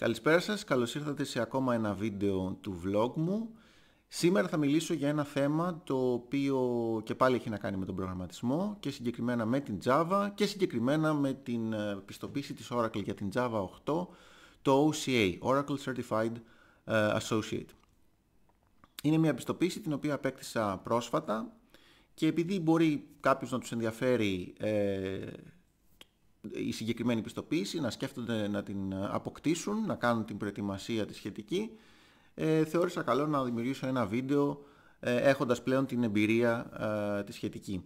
Καλησπέρα σας, καλώς ήρθατε σε ακόμα ένα βίντεο του vlog μου. Σήμερα θα μιλήσω για ένα θέμα το οποίο και πάλι έχει να κάνει με τον προγραμματισμό και συγκεκριμένα με την Java και συγκεκριμένα με την ε, πιστοποίηση της Oracle για την Java 8, το OCA, Oracle Certified ε, Associate. Είναι μια πιστοποίηση την οποία απέκτησα πρόσφατα και επειδή μπορεί κάποιος να τους ενδιαφέρει ε, η συγκεκριμένη πιστοποίηση, να σκέφτονται να την ε, αποκτήσουν, να κάνουν την προετοιμασία τη σχετική, ε, θεώρησα καλό να δημιουργήσω ένα βίντεο ε, έχοντας πλέον την εμπειρία ε, τη σχετική.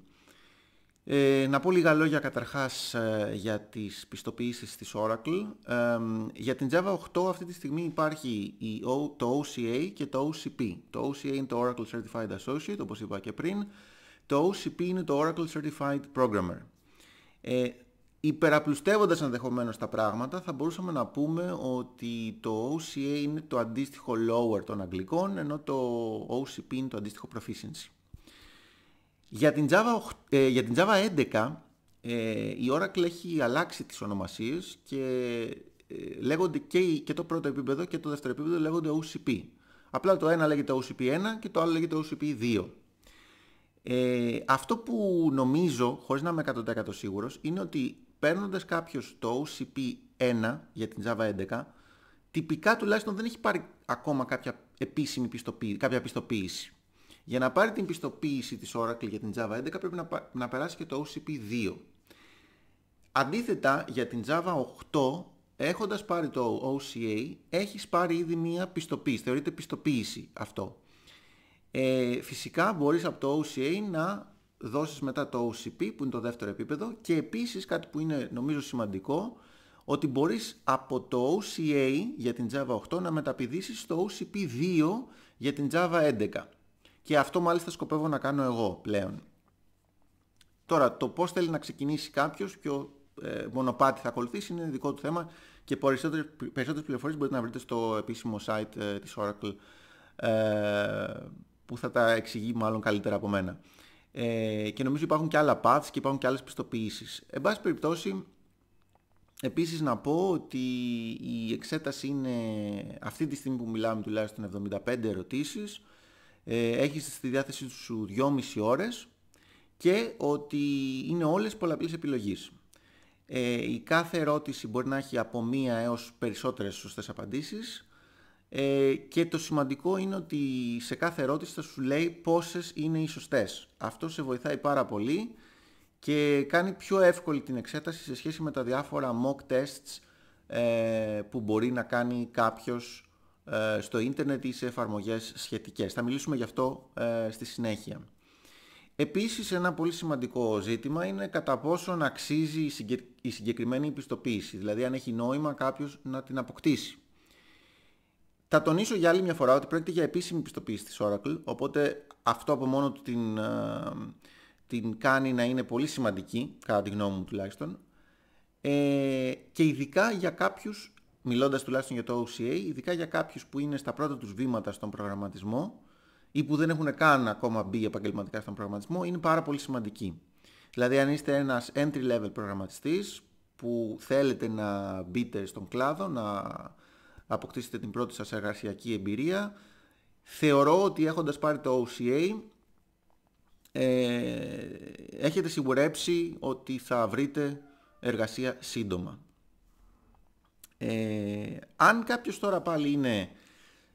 Ε, να πω λίγα λόγια καταρχάς ε, για τις πιστοποιήσεις της Oracle. Ε, για την Java 8 αυτή τη στιγμή υπάρχει η το OCA και το OCP. Το OCA είναι το Oracle Certified Associate, όπως είπα και πριν. Το OCP είναι το Oracle Certified Programmer. Ε, Υπεραπλουστεύοντας ενδεχομένως τα πράγματα θα μπορούσαμε να πούμε ότι το OCA είναι το αντίστοιχο lower των αγγλικών ενώ το OCP είναι το αντίστοιχο proficiency. Για την Java, ε, για την Java 11 ε, η Oracle έχει αλλάξει τις ονομασίες και ε, λέγονται και, το πρώτο επίπεδο και το δεύτερο επίπεδο λέγονται OCP. Απλά το ένα λέγεται OCP1 και το άλλο λέγεται OCP2. Ε, αυτό που νομίζω, χωρίς να είμαι 100% σίγουρος, είναι ότι παίρνοντας κάποιος το OCP1 για την Java 11, τυπικά τουλάχιστον δεν έχει πάρει ακόμα κάποια επίσημη πιστοποίηση, κάποια πιστοποίηση. Για να πάρει την πιστοποίηση της Oracle για την Java 11 πρέπει να, να περάσει και το OCP2. Αντίθετα για την Java 8 έχοντας πάρει το OCA έχεις πάρει ήδη μία πιστοποίηση, θεωρείται πιστοποίηση αυτό. Ε, φυσικά μπορείς από το OCA να δώσεις μετά το OCP που είναι το δεύτερο επίπεδο και επίσης κάτι που είναι νομίζω σημαντικό ότι μπορείς από το OCA για την Java 8 να μεταπηδήσεις στο OCP2 για την Java 11 και αυτό μάλιστα σκοπεύω να κάνω εγώ πλέον. Τώρα το πώς θέλει να ξεκινήσει κάποιος, ποιο ε, μονοπάτι θα ακολουθήσει είναι δικό του θέμα και περισσότερες, περισσότερες πληροφορίες μπορείτε να βρείτε στο επίσημο site ε, της Oracle ε, που θα τα εξηγεί μάλλον καλύτερα από μένα. Ε, και νομίζω υπάρχουν και άλλα paths και υπάρχουν και άλλες πιστοποιήσεις. Εν πάση περιπτώσει, επίσης να πω ότι η εξέταση είναι αυτή τη στιγμή που μιλάμε τουλάχιστον 75 ερωτήσεις. Ε, έχεις στη διάθεσή σου 2,5 ώρες και ότι είναι όλες πολλαπλής επιλογής. Ε, η κάθε ερώτηση μπορεί να έχει από μία έως περισσότερες σωστές απαντήσεις ε, και το σημαντικό είναι ότι σε κάθε ερώτηση θα σου λέει πόσες είναι οι σωστές. Αυτό σε βοηθάει πάρα πολύ και κάνει πιο εύκολη την εξέταση σε σχέση με τα διάφορα mock tests ε, που μπορεί να κάνει κάποιος ε, στο ίντερνετ ή σε εφαρμογές σχετικές. Θα μιλήσουμε γι' αυτό στη συνέχεια. Επίσης ένα πολύ σημαντικό ζήτημα είναι κατά ποσο αξίζει η, η συγκεκριμένη επιστοποίηση, δηλαδή αν έχει νόημα κάποιος να την αποκτήσει. Θα τονίσω για άλλη μια φορά ότι πρόκειται για επίσημη πιστοποίηση της Oracle, οπότε αυτό από μόνο του την, ε, την κάνει να είναι πολύ σημαντική, κατά τη γνώμη μου τουλάχιστον, ε, και ειδικά για κάποιους, μιλώντας τουλάχιστον για το OCA, ειδικά για κάποιους που είναι στα πρώτα τους βήματα στον προγραμματισμό ή που δεν έχουν καν ακόμα μπει επαγγελματικά στον προγραμματισμό, είναι πάρα πολύ σημαντική. Δηλαδή αν είστε ένας entry level προγραμματιστής που θέλετε να μπείτε στον κλάδο, να αποκτήσετε την πρώτη σας εργασιακή εμπειρία. Θεωρώ ότι έχοντας πάρει το OCA ε, έχετε σιγουρέψει ότι θα βρείτε εργασία σύντομα. Ε, αν κάποιος τώρα πάλι είναι,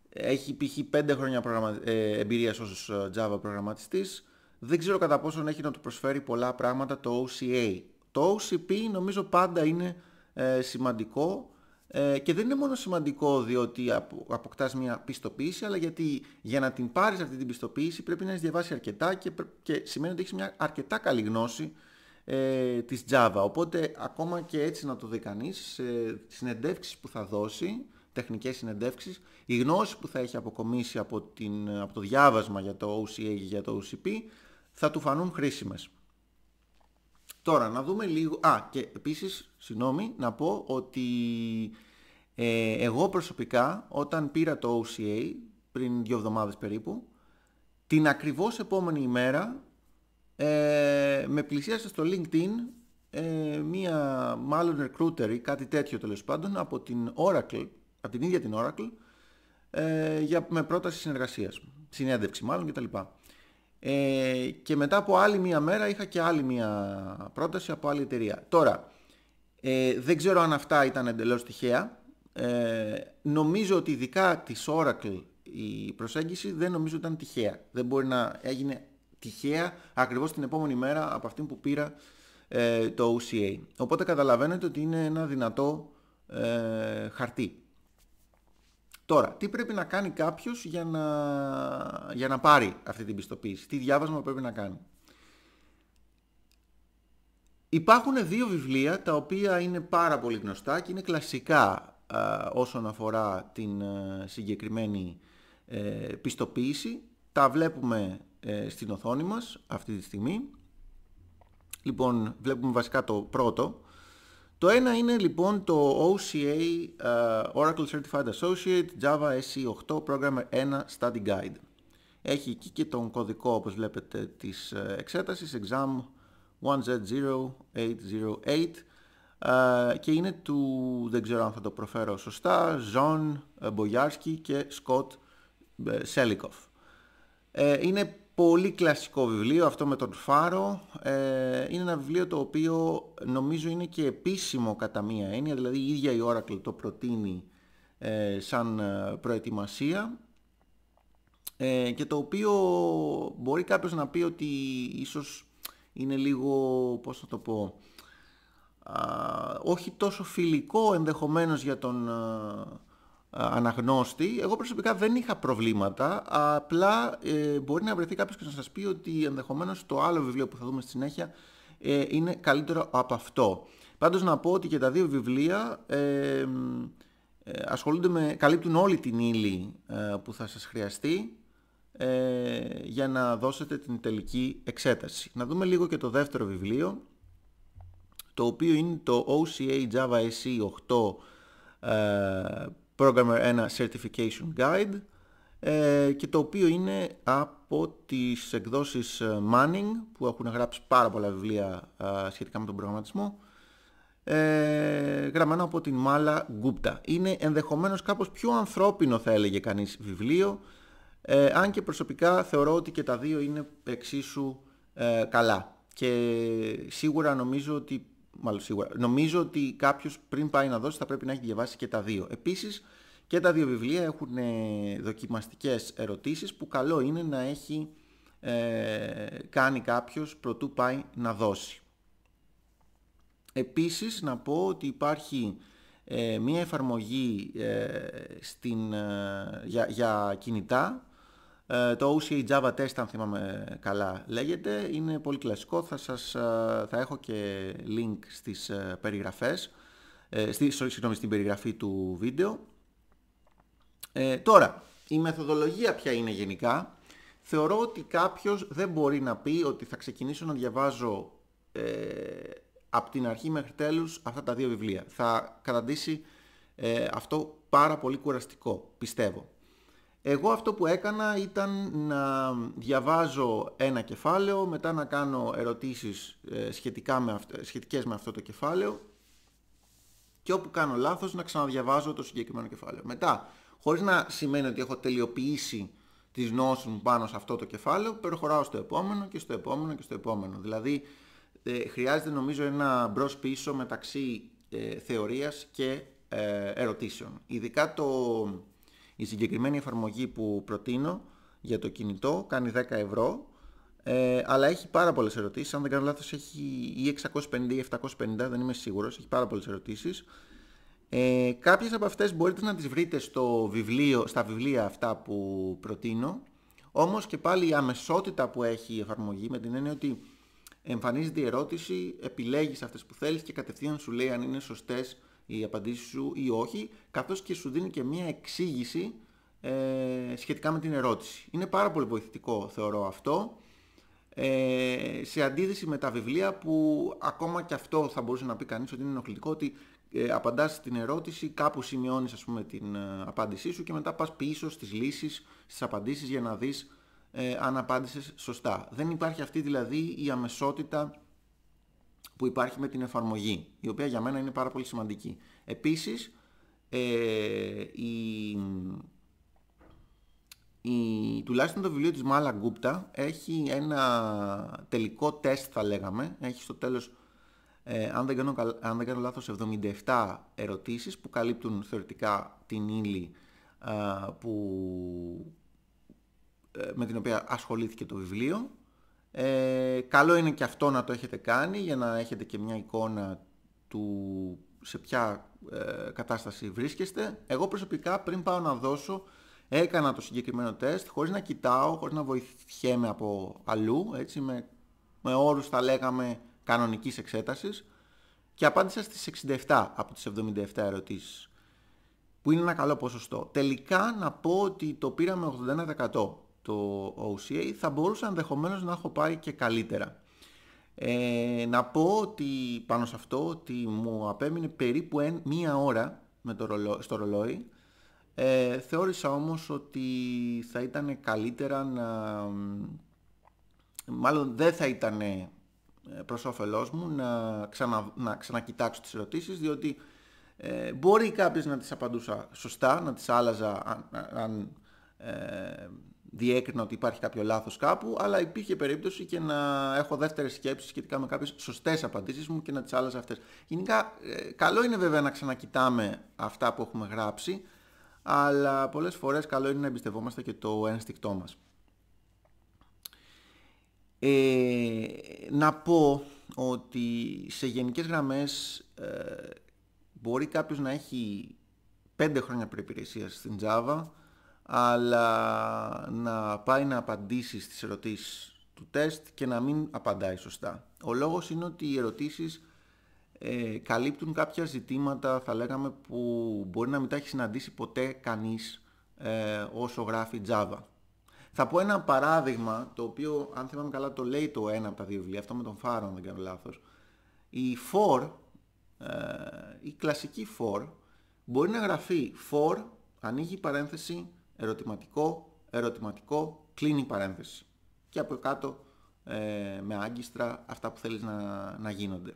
έχει π.χ. 5 χρόνια εμπειρία ε, εμπειρίας ως ε, Java προγραμματιστής, δεν ξέρω κατά πόσον έχει να του προσφέρει πολλά πράγματα το OCA. Το OCP νομίζω πάντα είναι σημαντικό ε, και δεν είναι μόνο σημαντικό διότι αποκτάς μια πιστοποίηση, αλλά γιατί για να την πάρεις αυτή την πιστοποίηση πρέπει να έχεις διαβάσει αρκετά και, και σημαίνει ότι έχεις μια αρκετά καλή γνώση ε, της Java. Οπότε ακόμα και έτσι να το δει κανείς, σε συνεντεύξεις που θα δώσει, τεχνικές συνεντεύξεις, η γνώση που θα έχει αποκομίσει από, την, από το διάβασμα για το OCA και για το OCP θα του φανούν χρήσιμες. Τώρα να δούμε λίγο... Α, και επίσης, συγγνώμη, να πω ότι ε, εγώ προσωπικά όταν πήρα το OCA πριν δύο εβδομάδες περίπου, την ακριβώς επόμενη ημέρα ε, με πλησίασε στο LinkedIn ε, μία μάλλον recruiter ή κάτι τέτοιο τέλος πάντων από την Oracle, από την ίδια την Oracle, ε, για, με πρόταση συνεργασίας, συνέντευξη μάλλον κτλ. Ε, και μετά από άλλη μία μέρα είχα και άλλη μία πρόταση από άλλη εταιρεία. Τώρα, ε, δεν ξέρω αν αυτά ήταν εντελώς τυχαία. Ε, νομίζω ότι ειδικά της Oracle η προσέγγιση δεν νομίζω ήταν τυχαία. Δεν μπορεί να έγινε τυχαία ακριβώς την επόμενη μέρα από αυτήν που πήρα ε, το OCA. Οπότε καταλαβαίνετε ότι είναι ένα δυνατό ε, χαρτί. Τώρα, τι πρέπει να κάνει κάποιος για να, για να πάρει αυτή την πιστοποίηση, τι διάβασμα πρέπει να κάνει. Υπάρχουν δύο βιβλία τα οποία είναι πάρα πολύ γνωστά και είναι κλασικά όσον αφορά την ε, συγκεκριμένη ε, πιστοποίηση. Τα βλέπουμε ε, στην οθόνη μας αυτή τη στιγμή. Λοιπόν, βλέπουμε βασικά το πρώτο το ένα είναι λοιπόν το OCA ε, Oracle Certified Associate Java SE8 Programmer 1 Study Guide. Έχει εκεί και τον κωδικό όπως βλέπετε της ε, εξέτασης Exam 1Z0808 ε, και είναι του, δεν ξέρω αν θα το προφέρω σωστά, Ζων Μπογιάρσκι και Σκοτ Σέλικοφ. Είναι πολύ κλασικό βιβλίο, αυτό με τον Φάρο. Ε, είναι ένα βιβλίο το οποίο νομίζω είναι και επίσημο κατά μία έννοια, δηλαδή η ίδια η Oracle το προτείνει ε, σαν ε, προετοιμασία και το οποίο μπορεί κάποιος να πει ότι ίσως είναι λίγο, πώς θα το πω, όχι τόσο φιλικό ενδεχομένως για τον ε, αναγνώστη, εγώ προσωπικά δεν είχα προβλήματα, απλά ε, μπορεί να βρεθεί κάποιος και να σας πει ότι ενδεχομένως το άλλο βιβλίο που θα δούμε στη συνέχεια ε, είναι καλύτερο από αυτό. Πάντως να πω ότι και τα δύο βιβλία ε, ε ασχολούνται με, καλύπτουν όλη την ύλη που θα σας χρειαστεί για να δώσετε την τελική εξέταση. Να δούμε λίγο και το δεύτερο βιβλίο, το οποίο είναι το OCA Java SE 8 Programmer 1 Certification Guide ε, και το οποίο είναι από τις εκδόσεις ε, Manning που έχουν γράψει πάρα πολλά βιβλία ε, σχετικά με τον προγραμματισμό γραμμένο από την Μάλα Γκούπτα. Είναι ενδεχομένως κάπως πιο ανθρώπινο θα έλεγε κανείς βιβλίο αν και προσωπικά θεωρώ ότι και τα δύο είναι εξίσου καλά και σίγουρα νομίζω ότι μάλλον σίγουρα. Νομίζω ότι κάποιος πριν πάει να δώσει θα πρέπει να έχει διαβάσει και τα δύο. Επίσης και τα δύο βιβλία έχουν ε, δοκιμαστικές ερωτήσεις που καλό είναι να έχει ε, κάνει κάποιος προτού πάει να δώσει. Επίσης να πω ότι υπάρχει ε, μία εφαρμογή ε, στην, για, για κινητά ε, το OCA Java Test, αν θυμάμαι καλά, λέγεται. Είναι πολύ κλασικό. Θα, σας, ε, θα έχω και link στις ε, περιγραφές, στη, συγγνώμη, στην περιγραφή του βίντεο. τώρα, η μεθοδολογία ποια είναι γενικά. Θεωρώ ότι κάποιος δεν μπορεί να πει ότι θα ξεκινήσω να διαβάζω από την αρχή μέχρι τέλους αυτά τα δύο βιβλία. Θα καταντήσει αυτό πάρα πολύ κουραστικό, πιστεύω. Εγώ αυτό που έκανα ήταν να διαβάζω ένα κεφάλαιο, μετά να κάνω ερωτήσεις ε, σχετικά με αυτό, σχετικές με αυτό το κεφάλαιο και όπου κάνω λάθος να ξαναδιαβάζω το συγκεκριμένο κεφάλαιο. Μετά, χωρίς να σημαίνει ότι έχω τελειοποιήσει τις γνώσεις μου πάνω σε αυτό το κεφάλαιο, προχωράω στο επόμενο και στο επόμενο και στο επόμενο. Δηλαδή, ε, χρειάζεται νομίζω ένα μπρος-πίσω μεταξύ ε, θεωρίας και ε, ερωτήσεων. Ειδικά το η συγκεκριμένη εφαρμογή που προτείνω για το κινητό κάνει 10 ευρώ, ε, αλλά έχει πάρα πολλές ερωτήσεις. Αν δεν κάνω λάθος έχει ή 650 ή 750, δεν είμαι σίγουρος, έχει πάρα πολλές ερωτήσεις. Ε, κάποιες από αυτές μπορείτε να τις βρείτε στο βιβλίο, στα βιβλία αυτά που προτείνω, όμως και πάλι η αμεσότητα που έχει η εφαρμογή με την έννοια ότι εμφανίζεται η ερώτηση, επιλέγεις αυτές που θέλεις και κατευθείαν σου λέει αν είναι σωστές η απαντήσεις σου ή όχι, καθώς και σου δίνει και μία εξήγηση ε, σχετικά με την ερώτηση. Είναι πάρα πολύ βοηθητικό θεωρώ αυτό, ε, σε αντίθεση με τα βιβλία που ακόμα και αυτό θα μπορούσε να πει κανείς ότι είναι ενοχλητικό, ότι ε, απαντάς την ερώτηση, κάπου σημειώνεις ας πούμε την ε, απάντησή σου και μετά πας πίσω στις λύσεις, στις απαντήσεις για να δεις ε, αν απάντησες σωστά. Δεν υπάρχει αυτή δηλαδή η αμεσότητα που υπάρχει με την εφαρμογή, η οποία για μένα είναι πάρα πολύ σημαντική. Επίσης, ε, η, η, τουλάχιστον το βιβλίο της Μάλα Γκούπτα έχει ένα τελικό τεστ θα λέγαμε, έχει στο τέλος ε, αν, δεν κάνω, αν δεν κάνω λάθος 77 ερωτήσεις που καλύπτουν θεωρητικά την ύλη που, ε, με την οποία ασχολήθηκε το βιβλίο ε, καλό είναι και αυτό να το έχετε κάνει για να έχετε και μια εικόνα του σε ποια ε, κατάσταση βρίσκεστε. Εγώ προσωπικά πριν πάω να δώσω έκανα το συγκεκριμένο τεστ χωρίς να κοιτάω, χωρίς να βοηθιέμαι από αλλού, έτσι, με, με όρους θα λέγαμε κανονικής εξέτασης και απάντησα στις 67 από τις 77 ερωτήσεις που είναι ένα καλό ποσοστό. Τελικά να πω ότι το πήραμε 81% στο OCA θα μπορούσα ενδεχομένως να έχω πάει και καλύτερα. Ε, να πω ότι πάνω σε αυτό ότι μου απέμεινε περίπου εν, μία ώρα με το στο ρολόι. Ε, θεώρησα όμως ότι θα ήταν καλύτερα να... Μάλλον δεν θα ήταν ε, προς όφελός μου να, ξανα, να ξανακοιτάξω τις ερωτήσεις διότι ε, μπορεί κάποιος να τις απαντούσα σωστά, να τις άλλαζα αν, ε, διέκρινα ότι υπάρχει κάποιο λάθος κάπου, αλλά υπήρχε περίπτωση και να έχω δεύτερες σκέψεις σχετικά με κάποιες σωστές απαντήσεις μου και να τις άλλαζα αυτές. Γενικά, ε, καλό είναι βέβαια να ξανακοιτάμε αυτά που έχουμε γράψει, αλλά πολλές φορές καλό είναι να εμπιστευόμαστε και το ένστικτό μας. Ε, να πω ότι σε γενικές γραμμές ε, μπορεί κάποιος να έχει 5 χρόνια προϋπηρεσίας στην Java, αλλά να πάει να απαντήσει στις ερωτήσεις του τεστ και να μην απαντάει σωστά. Ο λόγος είναι ότι οι ερωτήσεις ε, καλύπτουν κάποια ζητήματα, θα λέγαμε, που μπορεί να μην τα έχει συναντήσει ποτέ κανείς ε, όσο γράφει Java. Θα πω ένα παράδειγμα, το οποίο αν θυμάμαι καλά το λέει το ένα από τα δύο βιβλία, αυτό με τον Φάρο αν δεν κάνω λάθος. Η for, ε, η κλασική for, μπορεί να γραφεί for, ανοίγει παρένθεση, ερωτηματικό, ερωτηματικό, κλείνει η παρένθεση. Και από κάτω ε, με άγκιστρα αυτά που θέλεις να, να γίνονται.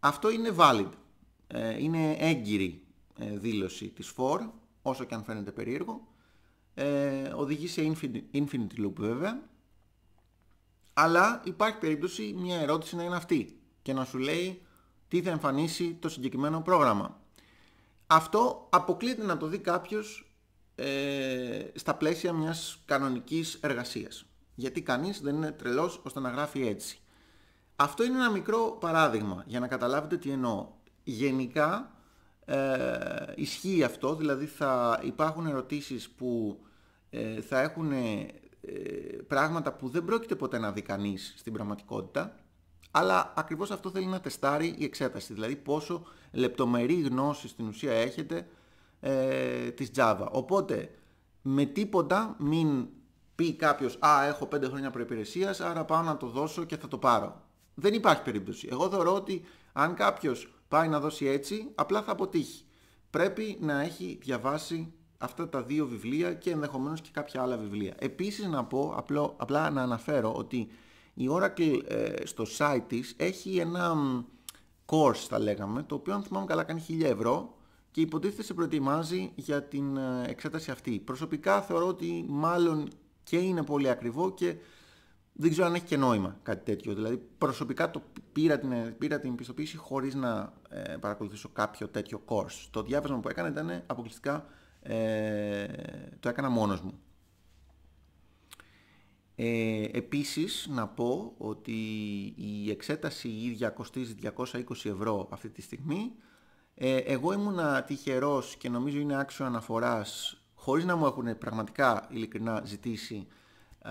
Αυτό είναι valid. Ε, είναι έγκυρη ε, δήλωση της for, όσο και αν φαίνεται περίεργο. Ε, οδηγεί σε infinite, infinite loop βέβαια. Αλλά υπάρχει περίπτωση μια ερώτηση να είναι αυτή και να σου λέει τι θα εμφανίσει το συγκεκριμένο πρόγραμμα. Αυτό αποκλείται να το δει κάποιος ε, στα πλαίσια μιας κανονικής εργασίας. Γιατί κανείς δεν είναι τρελός ώστε να γράφει έτσι. Αυτό είναι ένα μικρό παράδειγμα για να καταλάβετε τι εννοώ. Γενικά ε, ισχύει αυτό, δηλαδή θα υπάρχουν ερωτήσεις που ε, θα έχουν πράγματα που δεν πρόκειται ποτέ να δει κανείς στην πραγματικότητα, αλλά ακριβώς αυτό θέλει να τεστάρει η εξέταση, δηλαδή πόσο λεπτομερή γνώση στην ουσία έχετε ε, της Java. Οπότε με τίποτα μην πει κάποιος «Α, έχω 5 χρόνια προϋπηρεσίας, άρα πάω να το δώσω και θα το πάρω». Δεν υπάρχει περίπτωση. Εγώ θεωρώ ότι αν κάποιος πάει να δώσει έτσι, απλά θα αποτύχει. Πρέπει να έχει διαβάσει αυτά τα δύο βιβλία και ενδεχομένως και κάποια άλλα βιβλία. Επίσης να πω, απλά να αναφέρω ότι η Oracle ε, στο site της έχει ένα course θα λέγαμε, το οποίο αν θυμάμαι καλά κάνει 1000 ευρώ και υποτίθεται σε προετοιμάζει για την ε, εξέταση αυτή. Προσωπικά θεωρώ ότι μάλλον και είναι πολύ ακριβό και δεν ξέρω αν έχει και νόημα κάτι τέτοιο. Δηλαδή προσωπικά το πήρα, την, ε, πήρα την πιστοποίηση χωρίς να ε, παρακολουθήσω κάποιο τέτοιο course. Το διάβασμα που έκανα ήταν αποκλειστικά ε, το έκανα μόνος μου. Ε, επίσης να πω ότι η εξέταση η ίδια κοστίζει 220 ευρώ αυτή τη στιγμή ε, εγώ ήμουν τυχερός και νομίζω είναι άξιο αναφοράς, χωρίς να μου έχουν πραγματικά ειλικρινά ζητήσει ε,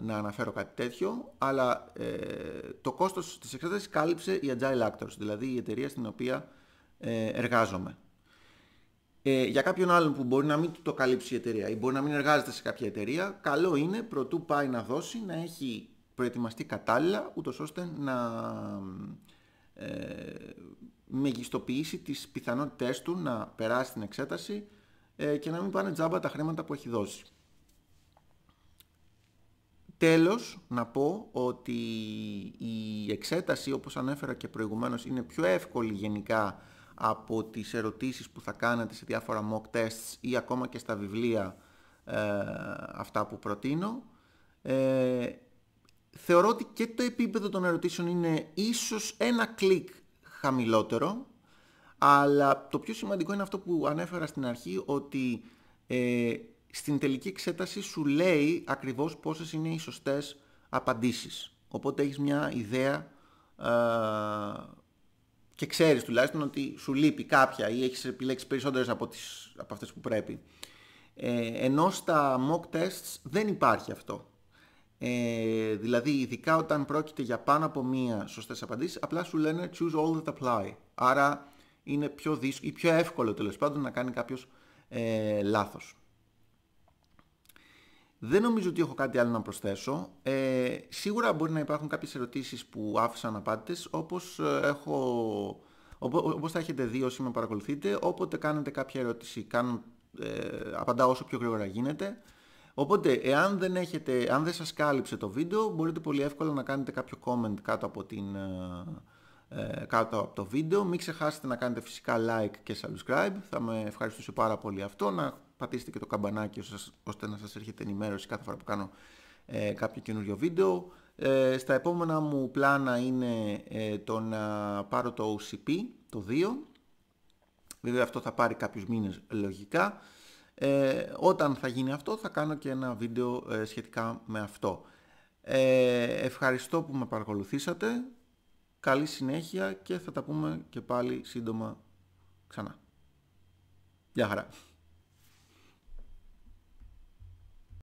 να αναφέρω κάτι τέτοιο, αλλά ε, το κόστος της εξέτασης κάλυψε η Agile Actors, δηλαδή η εταιρεία στην οποία ε, εργάζομαι. Ε, για κάποιον άλλον που μπορεί να μην το καλύψει η εταιρεία ή μπορεί να μην εργάζεται σε κάποια εταιρεία, καλό είναι προτού πάει να δώσει να έχει προετοιμαστεί κατάλληλα, ούτως ώστε να ε, μεγιστοποιήσει τις πιθανότητές του να περάσει την εξέταση ε, και να μην πάνε τζάμπα τα χρήματα που έχει δώσει. Τέλος, να πω ότι η εξέταση, όπως ανέφερα και προηγουμένως, είναι πιο εύκολη γενικά από τις ερωτήσεις που θα κάνετε σε διάφορα mock tests ή ακόμα και στα βιβλία ε, αυτά που προτείνω. Ε, θεωρώ ότι και το επίπεδο των ερωτήσεων είναι ίσως ένα κλικ χαμηλότερο, αλλά το πιο σημαντικό είναι αυτό που ανέφερα στην αρχή, ότι ε, στην τελική εξέταση σου λέει ακριβώς πόσες είναι οι σωστές απαντήσεις. Οπότε έχεις μια ιδέα ε, και ξέρεις τουλάχιστον ότι σου λείπει κάποια ή έχεις επιλέξει περισσότερες από, τις, από αυτές που πρέπει. Ε, ενώ στα mock tests δεν υπάρχει αυτό. Ε, δηλαδή, ειδικά όταν πρόκειται για πάνω από μία σωστές απαντήσεις, απλά σου λένε choose all that apply. Άρα είναι πιο δύσκολο ή πιο εύκολο τέλος πάντων να κάνει κάποιος ε, λάθος. Δεν νομίζω ότι έχω κάτι άλλο να προσθέσω. Ε, σίγουρα μπορεί να υπάρχουν κάποιες ερωτήσεις που άφησαν απάντητες, όπως, ε, έχω, όπως θα έχετε δει όσοι με παρακολουθείτε, όποτε κάνετε κάποια ερώτηση, ε, απαντάω όσο πιο γρήγορα γίνεται. Οπότε, εάν δεν, έχετε, αν δεν σας κάλυψε το βίντεο, μπορείτε πολύ εύκολα να κάνετε κάποιο comment κάτω από, την, ε, ε, κάτω από το βίντεο. Μην ξεχάσετε να κάνετε φυσικά like και subscribe. Θα με ευχαριστούσε πάρα πολύ αυτό. Να πατήσετε και το καμπανάκι ώστε να σας έρχεται ενημέρωση κάθε φορά που κάνω ε, κάποιο καινούριο βίντεο. Ε, στα επόμενα μου πλάνα είναι το να πάρω το OCP, το 2. Βέβαια αυτό θα πάρει κάποιους μήνες λογικά. Ε, όταν θα γίνει αυτό θα κάνω και ένα βίντεο ε, σχετικά με αυτό. Ε, ευχαριστώ που με παρακολουθήσατε. Καλή συνέχεια και θα τα πούμε και πάλι σύντομα ξανά. Γεια χαρά.